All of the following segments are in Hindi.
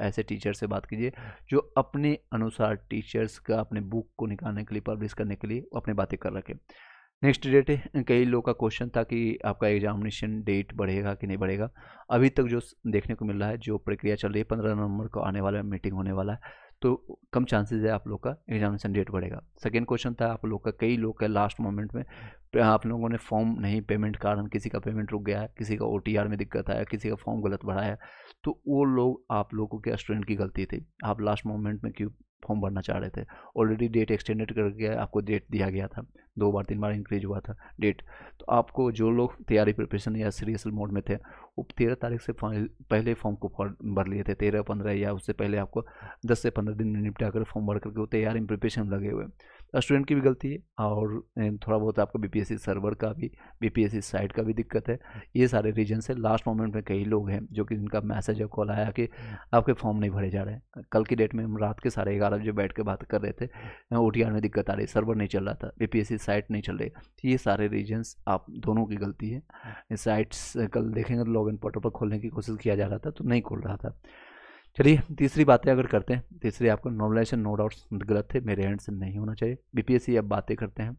ऐसे टीचर से बात कीजिए जो अपने अनुसार टीचर्स का अपने बुक को निकालने के लिए पब्लिश करने के लिए अपनी बातें कर रखें नेक्स्ट डेट कई लोगों का क्वेश्चन था कि आपका एग्जामिनेशन डेट बढ़ेगा कि नहीं बढ़ेगा अभी तक जो देखने को मिल रहा है जो प्रक्रिया चल रही है पंद्रह नवंबर को आने वाला मीटिंग होने वाला है तो कम चांसेस है आप लोग का एग्जामिनेशन डेट बढ़ेगा सेकेंड क्वेश्चन था आप लोग का कई लोग का लास्ट मोमेंट में आप लोगों ने फॉर्म नहीं पेमेंट कारण किसी का पेमेंट रुक गया है किसी का ओ में दिक्कत आया किसी का फॉर्म गलत भरा है तो वो लोग आप लोगों के स्टूडेंट की गलती थी आप लास्ट मोमेंट में क्यों फॉर्म भरना चाह रहे थे ऑलरेडी डेट एक्सटेंडेड कर गया आपको डेट दिया गया था दो बार तीन बार इंक्रीज हुआ था डेट तो आपको जो लोग तैयारी प्रिपरेशन या सीरियस मोड में थे वो तेरह तारीख से पहले फॉर्म को भर लिए थे तेरह पंद्रह या उससे पहले आपको दस से पंद्रह दिन में निपटा कर फॉर्म भर करके वो तैयारी में प्रिपरेशन लगे हुए स्टूडेंट की भी गलती है और थोड़ा बहुत आपका बीपीएससी सर्वर का भी बीपीएससी साइट का भी दिक्कत है ये सारे रीजन से लास्ट मोमेंट में कई लोग हैं जो कि जिनका मैसेज या कॉल आया कि आपके फॉर्म नहीं भरे जा रहे हैं कल की डेट में हम रात के साढ़े ग्यारह बजे बैठ के बात कर रहे थे ओ में दिक्कत आ रही सर्वर नहीं चल रहा था बी साइट नहीं चल रही तो ये सारे रीजन्स आप दोनों की गलती है साइट्स कल देखेंगे तो लॉग इन पोर्टल पर खोलने की कोशिश किया जा रहा था तो नहीं खोल रहा था चलिए तीसरी बातें अगर करते हैं तीसरी आपको नॉर्मलाइजेशन नो डाउट गलत है मेरे हैंड से नहीं होना चाहिए बीपीएससी अब बातें करते हैं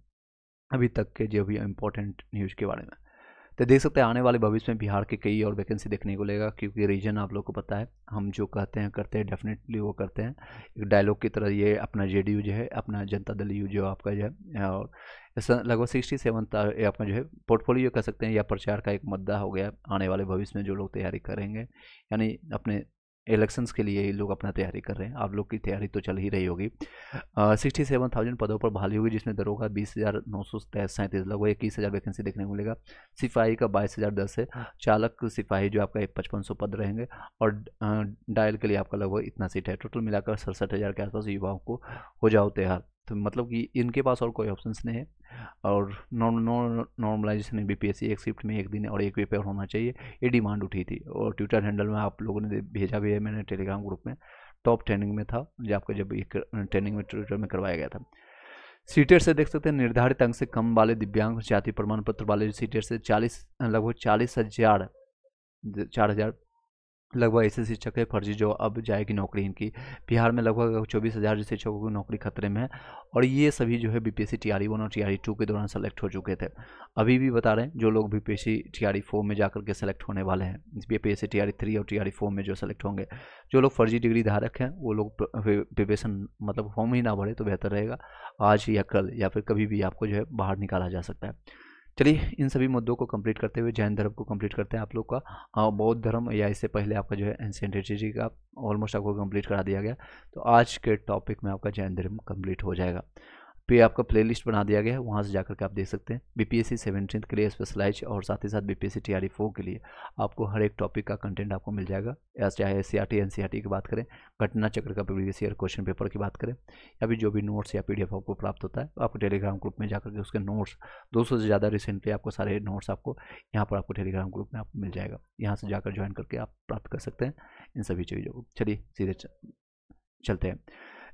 अभी तक के जो भी इम्पोर्टेंट न्यूज़ के बारे में तो देख सकते हैं आने वाले भविष्य में बिहार के कई और वैकेंसी देखने को लेगा क्योंकि रीजन आप लोग को पता है हम जो कहते हैं करते हैं डेफिनेटली वो करते हैं एक डायलॉग की तरह ये अपना जे जो है अपना जनता दल यू जो आपका जो है और लगभग सिक्सटी सेवन आपका जो है पोर्टफोलियो कह सकते हैं या प्रचार का एक मुद्दा हो गया आने वाले भविष्य में जो लोग तैयारी करेंगे यानी अपने इलेक्शंस के लिए ये लोग अपना तैयारी कर रहे हैं आप लोग की तैयारी तो चल ही रही होगी सिक्सटी सेवन थाउजेंड पदों पर बहाली होगी जिसमें दरोगा बीस हज़ार नौ सौ सैंतीस लगभग इक्कीस हज़ार वैकेंसी देखने को मिलेगा सिपाही का बाईस हज़ार दस है हाँ। चालक सिपाही जो आपका पचपन सौ पद रहेंगे और डायल के लिए आपका लगभग इतना सीट है टोटल मिलाकर सड़सठ हज़ार के आसपास युवाओं को हो जाओ तैयार तो मतलब कि इनके पास और कोई ऑप्शन नहीं है और नॉर्मलाइजेशन नौ, नौ, बी पी एस एक शिफ्ट में एक दिन और एक पेपर होना चाहिए ये डिमांड उठी थी और ट्विटर हैंडल में आप लोगों ने भेजा भी है मैंने टेलीग्राम ग्रुप में टॉप ट्रेनिंग में था जो आपका जब एक ट्रेनिंग में ट्विटर में करवाया गया था सीटेट से देख सकते हैं निर्धारित अंक से कम वाले दिव्यांग जाति प्रमाण पत्र वाले सीटेट से चालीस लगभग चालीस हज़ार चार हज़ार लगभग ऐसे शिक्षक है फर्जी जो अब जाएगी नौकरी इनकी बिहार में लगभग चौबीस हज़ार शिक्षकों की नौकरी खतरे में है और ये सभी जो है बीपीएससी टीआरई वन और टीआरई टू के दौरान सेलेक्ट हो चुके थे अभी भी बता रहे हैं जो लोग बीपीएससी टीआरई फोर में जाकर के सेलेक्ट होने वाले हैं बीपीएससी टीआरई थ्री और टीआरई फोर में जो सेलेक्ट होंगे जो लोग फर्जी डिग्री धारक हैं वो लोग प्रिपेशन मतलब फॉर्म ही ना भरे तो बेहतर रहेगा आज या कल या फिर कभी भी आपको जो है बाहर निकाला जा सकता है चलिए इन सभी मुद्दों को कंप्लीट करते हुए जैन धर्म को कंप्लीट करते हैं आप लोग का बौद्ध धर्म या इससे पहले आपका जो है एंशियंट हिस्ट्री का ऑलमोस्ट आपको कंप्लीट करा दिया गया तो आज के टॉपिक में आपका जैन धर्म कंप्लीट हो जाएगा पे आपका प्लेलिस्ट बना दिया गया है वहाँ से जाकर के आप देख सकते हैं बी पी एस के लिए स्पेशलाइज और साथ ही साथ बी पी e के लिए आपको हर एक टॉपिक का कंटेंट आपको मिल जाएगा या चाहे एस सी की बात करें घटना चक्र का प्रीवियस ईयर क्वेश्चन पेपर की बात करें या फिर जो भी नोट्स या पी आपको प्राप्त होता है आपको टेलीग्राम ग्रुप में जाकर के उसके नोट्स दो से ज़्यादा रिसेंटली आपको सारे नोट्स आपको यहाँ पर आपको टेलीग्राम ग्रुप में आपको मिल जाएगा यहाँ से जाकर ज्वाइन करके आप प्राप्त कर सकते हैं इन सभी चीज़ों को चलिए सीधे चलते हैं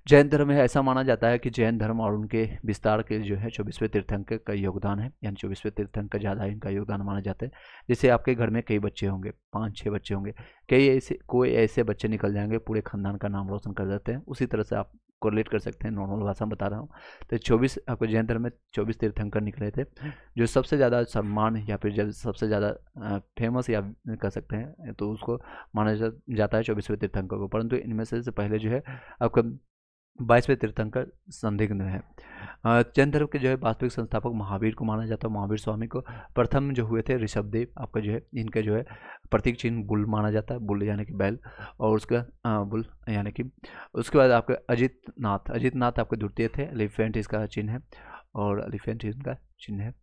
जैन धर्म में ऐसा माना जाता है कि जैन धर्म और उनके विस्तार के जो है चौबीसवें तीर्थंकर का योगदान है यानी चौबीसवें तीर्थंकर ज़्यादा इनका योगदान माना जाता है जैसे आपके घर में कई बच्चे होंगे पाँच छः बच्चे होंगे कई ऐसे कोई ऐसे बच्चे निकल जाएंगे पूरे खानदान का नाम रोशन कर देते हैं उसी तरह से आप कोरिलेट कर सकते हैं नॉर्मल भाषा में बता रहा हूँ तो चौबीस आपको जैन धर्म में चौबीस तीर्थंकर निकले थे जो सबसे ज़्यादा सम्मान या फिर जब सबसे ज़्यादा फेमस या कह सकते हैं तो उसको माना जाता है चौबीसवें तीर्थंकर को परंतु इनमें से पहले जो है आपका बाईसवें तीर्थंकर संदिग्ध है जैन धर्म के जो है वास्तविक संस्थापक महावीर को माना जाता है महावीर स्वामी को प्रथम जो हुए थे ऋषभदेव आपका जो है इनके जो है प्रतीक चिन्ह बुल माना जाता है बुल यानी कि बैल और उसका बुल यानी कि उसके बाद आपके अजित नाथ अजित नाथ आपके द्वितीय थे एलिफेंट इसका चिन्ह है और एलिफेंट इनका चिन्ह है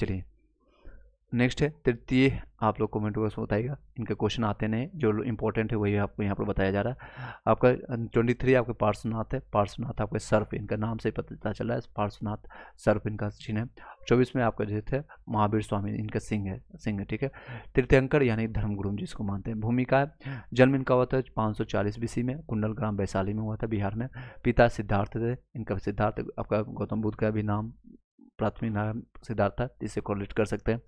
चलिए नेक्स्ट है तृतीय आप लोग कमेंट बॉक्स में बताइएगा इनके क्वेश्चन आते नहीं जो इंपॉर्टेंट है वही आपको यहाँ पर बताया जा रहा है आपका ट्वेंटी थ्री आपके पार्श्वनाथ है पार्श्वनाथ आपके सर्फ इनका नाम से पता चला है पार्श्वनाथ सर्फ इनका चिन्ह है चौबीस में आपका जो थे महावीर स्वामी इनका सिंह है सिंह है ठीक है तीर्थंकर यानी धर्मगुरु जिसको मानते हैं भूमिका है जन्म इनका हुआ था पाँच सौ चालीस में कुंडल ग्राम वैशाली में हुआ था बिहार में पिता सिद्धार्थ थे इनका सिद्धार्थ आपका गौतम बुद्ध का भी नाम प्राथमिक नाम सिद्धार्था इसे कॉलेट कर सकते हैं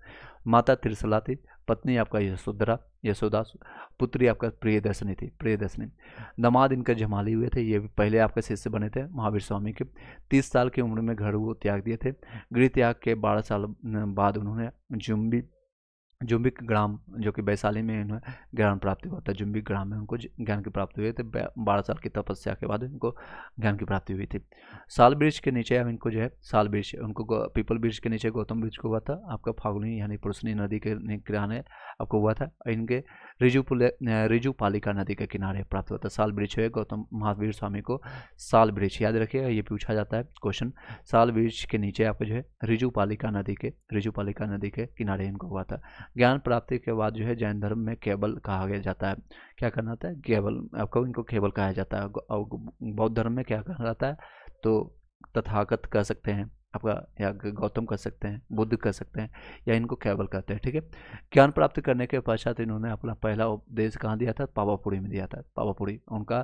माता त्रिशला थी पत्नी आपका यशोधरा यशोदा पुत्री आपका प्रियदर्शनी थी प्रियदर्शनी दमाद इनका जमाली हुए थे ये भी पहले आपके शिष्य बने थे महावीर स्वामी के तीस साल की उम्र में घर वो त्याग दिए थे गृह त्याग के बारह साल बाद उन्होंने जुम्बी जुम्बिक ग्राम जो कि वैशाली में इन्हें ज्ञान प्राप्ति हुआ था जुम्बिक ग्राम में उनको ज्ञान की प्राप्ति हुई थी बारह साल की तपस्या के बाद इनको ज्ञान की प्राप्ति हुई थी साल ब्रिज के नीचे अब इनको जो है साल ब्रिज उनको पीपल ब्रिज के नीचे गौतम ब्रिज को हुआ था आपका फागुनी यानी पुरुषनी नदी के किराने आपको हुआ था इनके रिजू रिजू पालिका नदी के किनारे प्राप्त होता है साल वृक्ष है गौतम महावीर स्वामी को साल वृक्ष याद रखिएगा ये पूछा जाता है क्वेश्चन साल वृक्ष के नीचे आपको जो है रिजू पालिका नदी के रिजू पालिका नदी के किनारे इनको हुआ था ज्ञान प्राप्ति के बाद जो है जैन धर्म में केवल कहा गया जाता है क्या करना होता है केवल आपको इनको केवल कहा जाता है और बौद्ध धर्म में क्या कहा जाता है तो तथागत कह सकते हैं आपका या गौतम कर सकते हैं बुद्ध कर सकते हैं या इनको कैबल कहते हैं ठीक है ज्ञान प्राप्त करने के पश्चात इन्होंने अपना पहला उपदेश कहाँ दिया था पावापुरी में दिया था पावापुरी उनका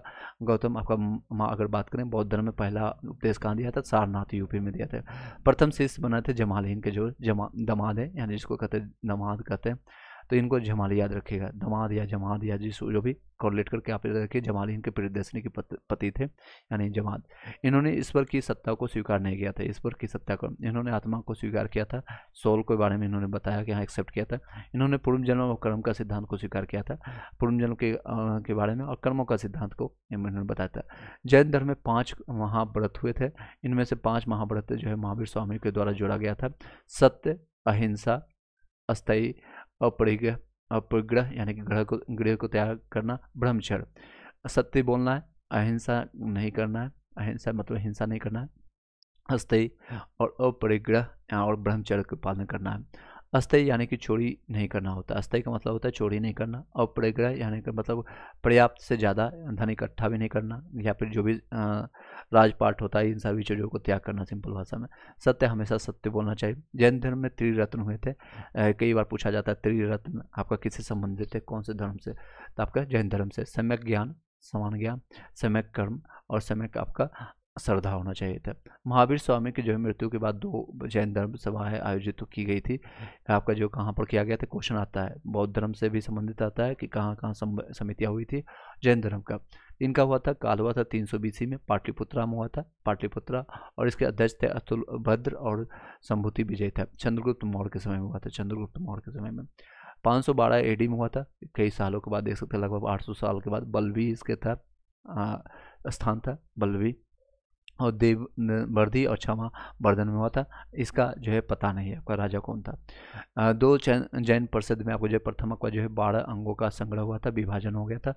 गौतम आपका माँ अगर बात करें बौद्ध धर्म में पहला उपदेश कहाँ दिया था सारनाथ यूपी में दिया था प्रथम शिष्य बनाए थे जमाल इनके जो जमा दमाद है यानी जिसको कहते हैं दमाद कहते हैं तो इनको जमाली याद रखिएगा दमाद या जमाद या जिस जो भी कॉरलेट करके आप याद रखिए जमाली इनके प्रदर्शनी के पति थे यानी जमाद इन्होंने ईश्वर की सत्ता को स्वीकार नहीं किया था ईश्वर की सत्ता को इन्होंने आत्मा को स्वीकार किया था सोल के बारे में इन्होंने बताया कि हाँ एक्सेप्ट किया था इन्होंने पूर्व जन्म और कर्म का सिद्धांत को स्वीकार किया था पूर्व जन्म के के बारे में और कर्मों का सिद्धांत को इन्होंने बताया था जैन धर्म में पाँच महाव्रत हुए थे इनमें से पाँच महाव्रत जो है महावीर स्वामी के द्वारा जोड़ा गया था सत्य अहिंसा अस्थायी अपरिग्रह अपग्रह यानी कि ग्रह को गृह को त्याग करना ब्रह्मचर्य सत्य बोलना है अहिंसा नहीं करना है अहिंसा मतलब हिंसा नहीं करना है हस्ते और अपरिग्रह और ब्रह्मचर्य का पालन करना है अस्थायी यानी कि चोरी नहीं करना होता अस्थायी का मतलब होता है चोरी नहीं करना और परिग्रह यानी कि मतलब पर्याप्त से ज़्यादा धन इकट्ठा भी नहीं करना या फिर जो भी राजपाट होता है इन सभी चीज़ों को त्याग करना सिंपल भाषा में सत्य हमेशा सत्य बोलना चाहिए जैन धर्म में त्रिरत्न हुए थे कई बार पूछा जाता है त्रिरत्न आपका किससे संबंधित है कौन से धर्म से तो आपका जैन धर्म से सम्यक ज्ञान समान ज्ञान सम्यक कर्म और सम्यक आपका श्रद्धा होना चाहिए था महावीर स्वामी की जो है मृत्यु के बाद दो जैन धर्म सभाएं आयोजित तो की गई थी आपका जो कहाँ पर किया गया था क्वेश्चन आता है बौद्ध धर्म से भी संबंधित आता है कि कहाँ कहाँ समितियाँ हुई थी जैन धर्म का इनका हुआ था काल हुआ था तीन सौ बीसी में पाटलिपुत्रा में हुआ था पाटलिपुत्रा और इसके अध्यक्ष थे अतुल भद्र और संभूति विजय था चंद्रगुप्त मौर्य के समय में हुआ था चंद्रगुप्त मौर्य के समय में 512 एडी में हुआ था कई सालों के बाद देख सकते हैं लगभग 800 साल के बाद बल्लवी इसके था आ, स्थान था बल्लवी और देव वर्दी और क्षमा वर्धन में हुआ था इसका जो है पता नहीं है आपका राजा कौन था दो जैन परिषद में आपको जो है प्रथम का जो है बारह अंगों का संग्रह हुआ था विभाजन हो गया था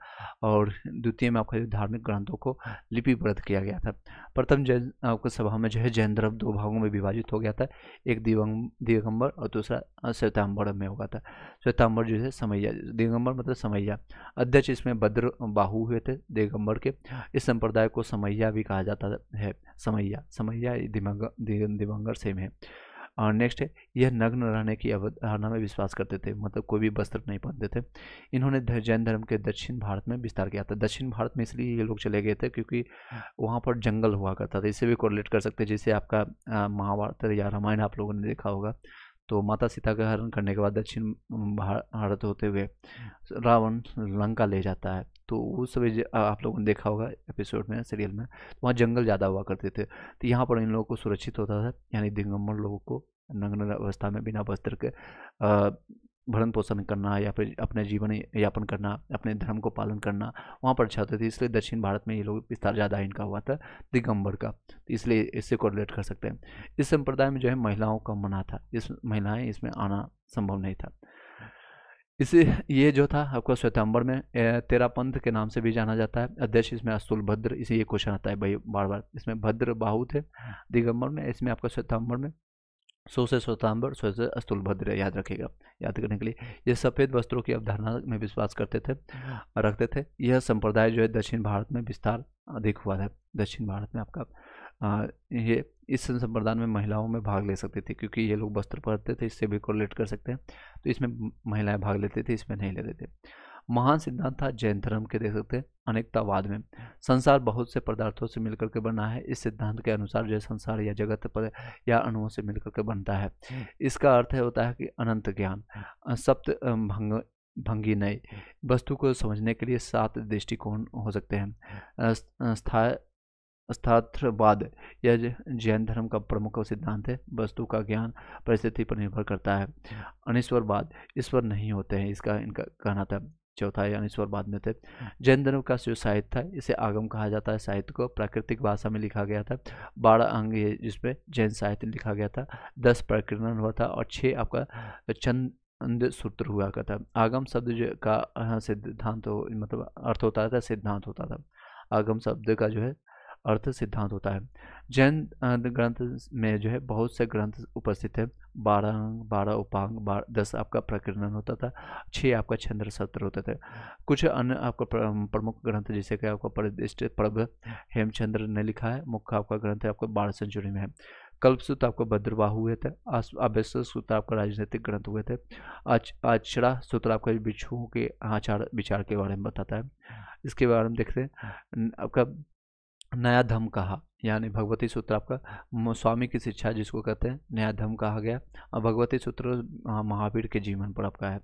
और द्वितीय में आपका जो धार्मिक ग्रंथों को लिपिबद्ध किया गया था प्रथम जैन आपको सभा में जो है जैन धर्म दो भागों में विभाजित हो गया था एक दिवंग दिगंबर और दूसरा श्वेताम्बर में हुआ था श्वेताम्बर जो है समैया दिगंबर मतलब समैया अध्यक्ष इसमें भद्र बाहू हुए थे दिगंबर के इस संप्रदाय को समैया भी कहा जाता है है समैया समैया दिमाग दिवंगर सेम है और नेक्स्ट है यह नग्न रहने की अवधारणा में विश्वास करते थे मतलब कोई भी वस्त्र नहीं पहनते थे इन्होंने जैन धर्म के दक्षिण भारत में विस्तार किया था दक्षिण भारत में इसलिए ये लोग चले गए थे क्योंकि हाँ। वहाँ पर जंगल हुआ करता था इसे भी कोरिलेट कर सकते हैं जैसे आपका महाभारत या रामायण आप लोगों ने देखा होगा तो माता सीता का हरण करने के बाद दक्षिण भारत होते हुए रावण लंका ले जाता है तो उस समय आप लोगों ने देखा होगा एपिसोड में सीरियल में तो वहाँ जंगल ज़्यादा हुआ करते थे तो यहाँ पर इन लोगों को सुरक्षित होता था यानी दिगंबर लोगों को नग्न अवस्था में बिना वस्त्र के भरण पोषण करना या फिर अपने जीवन यापन करना अपने धर्म को पालन करना वहाँ पर अच्छा होती थी तो इसलिए दक्षिण भारत में ये लोग विस्तार ज़्यादा इनका हुआ था दिगंबर का तो इसलिए इससे कोरिलेट कर सकते हैं इस संप्रदाय में जो है महिलाओं का मना था इस महिलाएँ इसमें आना संभव नहीं था इसे ये जो था आपका स्वतंबर में तेरा पंथ के नाम से भी जाना जाता है अध्यक्ष इसमें अस्तुल भद्र इसे ये क्वेश्चन आता है भाई बार बार इसमें भद्र बाहु थे दिगंबर में इसमें आपका स्वतंबर में सो से स्वतांबर सो से अस्तुलभद्र याद रखेगा याद करने के लिए ये सफ़ेद वस्त्रों की अवधारणा में विश्वास करते थे रखते थे यह संप्रदाय जो है दक्षिण भारत में विस्तार अधिक हुआ था दक्षिण भारत में आपका आ, ये इस संप्रदाय में महिलाओं में भाग ले सकती थी क्योंकि ये लोग वस्त्र पहनते थे इससे भी कोलेट कर सकते हैं तो इसमें महिलाएं भाग लेती थी इसमें नहीं लेते थे महान सिद्धांत था जैन धर्म के देख सकते हैं अनेकतावाद में संसार बहुत से पदार्थों से मिलकर के बना है इस सिद्धांत के अनुसार जो संसार या जगत पर या अणुओं से मिलकर के बनता है इसका अर्थ है होता है कि अनंत ज्ञान सप्त भंग भंगी नहीं वस्तु को समझने के लिए सात दृष्टिकोण हो सकते हैं स्था स्थात्रवाद यह जैन धर्म का प्रमुख सिद्धांत है वस्तु का ज्ञान परिस्थिति पर निर्भर करता है अनिश्वरवाद ईश्वर नहीं होते हैं इसका इनका कहना था चौथा यानी स्वर बाद में थे जैन धर्म का जो साहित्य था इसे आगम कहा जाता है साहित्य को प्राकृतिक भाषा में लिखा गया था बारह अंग है जिसमें जैन साहित्य लिखा गया था दस प्रकरण हुआ था और छः आपका चंद अंध सूत्र हुआ करता आगम शब्द जो का सिद्धांत हो मतलब अर्थ होता था सिद्धांत होता था आगम शब्द का जो है अर्थ सिद्धांत होता है जैन ग्रंथ में जो है बहुत से ग्रंथ उपस्थित है बारह अंग बारह उपांग बार, दस आपका प्रकीर्णन होता था छः आपका छंद्र सत्र होते थे कुछ अन्य आपका प्रमुख ग्रंथ जैसे कि आपका परिदिष्ट प्रभ हेमचंद्र ने लिखा है मुख्य आपका ग्रंथ है आपका बारह सेंचुरी में है कल्पसुत आपको भद्रवाह हुए थे अभ्यस्त सूत्र आपका राजनीतिक ग्रंथ हुए थे अक्षरा सूत्र आपका बिच्छुओं के आचार विचार के बारे में बताता है इसके बारे में देखते हैं आपका नया धम कहा यानी भगवती सूत्र आपका स्वामी की शिक्षा जिसको कहते हैं नया धम कहा गया और भगवती सूत्र महावीर के जीवन पर आपका है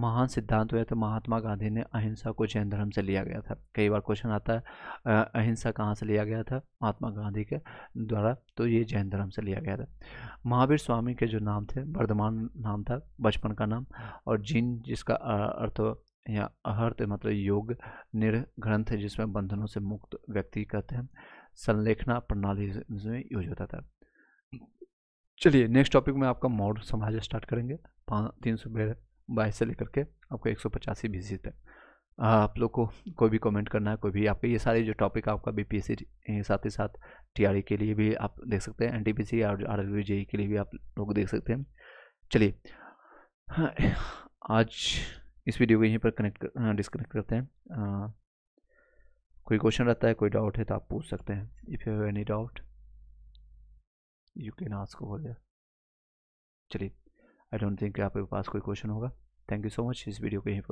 महान सिद्धांत हुआ तो महात्मा गांधी ने अहिंसा को जैन धर्म से लिया गया था कई बार क्वेश्चन आता है अहिंसा कहाँ से लिया गया था महात्मा गांधी के द्वारा तो ये जैन धर्म से लिया गया था महावीर स्वामी के जो नाम थे वर्धमान नाम था बचपन का नाम और जिन जिसका अर्थ या अहर्त मतलब योग निर्ग्रंथ है जिसमें बंधनों से मुक्त व्यक्ति कहते हैं संलेखना प्रणाली में यूज होता था चलिए नेक्स्ट टॉपिक में आपका मौर्य समाज स्टार्ट करेंगे तीन सौ बाईस से लेकर के आपको एक सौ पचासी बीसी तक आप लोग को कोई भी कमेंट करना है कोई भी आपके ये सारे जो टॉपिक आपका बी सी साथ ही साथ टीआरई e के लिए भी आप देख सकते हैं एन सी और आर जेई के लिए भी आप लोग देख सकते हैं चलिए हाँ, आज इस वीडियो को यहीं पर कनेक्ट डिस्कनेक्ट करते हैं आ, कोई क्वेश्चन रहता है कोई डाउट है तो आप पूछ सकते हैं if you have any doubt you can ask over there चलिए आई डोंट थिंक आपके पास कोई क्वेश्चन होगा थैंक यू सो मच इस वीडियो को यहीं पर